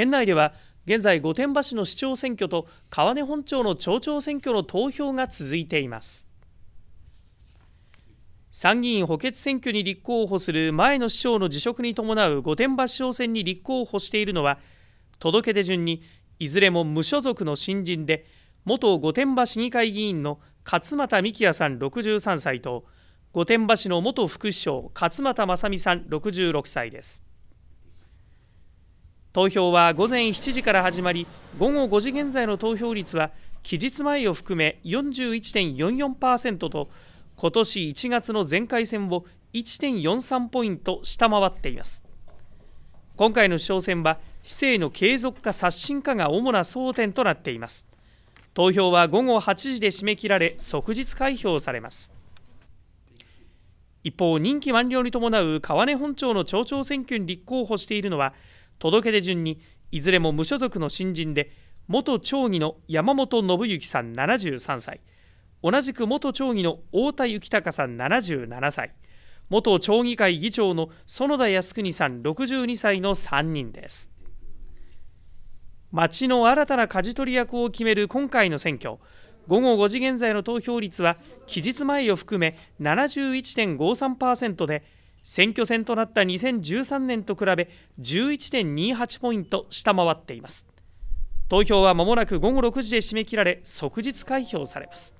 県内では現在御殿場市の市長選挙と川根本町の町長選挙の投票が続いています参議院補欠選挙に立候補する前の市長の辞職に伴う御殿場市長選に立候補しているのは届け出順にいずれも無所属の新人で元御殿場市議会議員の勝俣幹也さん63歳と御殿場市の元副市長勝俣正美さん66歳です投票は午前7時から始まり午後5時現在の投票率は期日前を含め41.44%と今年1月の前回戦を1.43ポイント下回っています今回の首相選は市政の継続か刷新かが主な争点となっています投票は午後8時で締め切られ即日開票されます一方任期満了に伴う川根本町の町長選挙に立候補しているのは届け出順にいずれも無所属の新人で元町議の山本信之さん73歳同じく元町議の太田幸隆さん77歳元町議会議長の園田康邦さん62歳の3人です町の新たな舵取り役を決める今回の選挙午後5時現在の投票率は期日前を含め71.53%で選挙戦となった2013年と比べ11.28ポイント下回っています投票はまもなく午後6時で締め切られ即日開票されます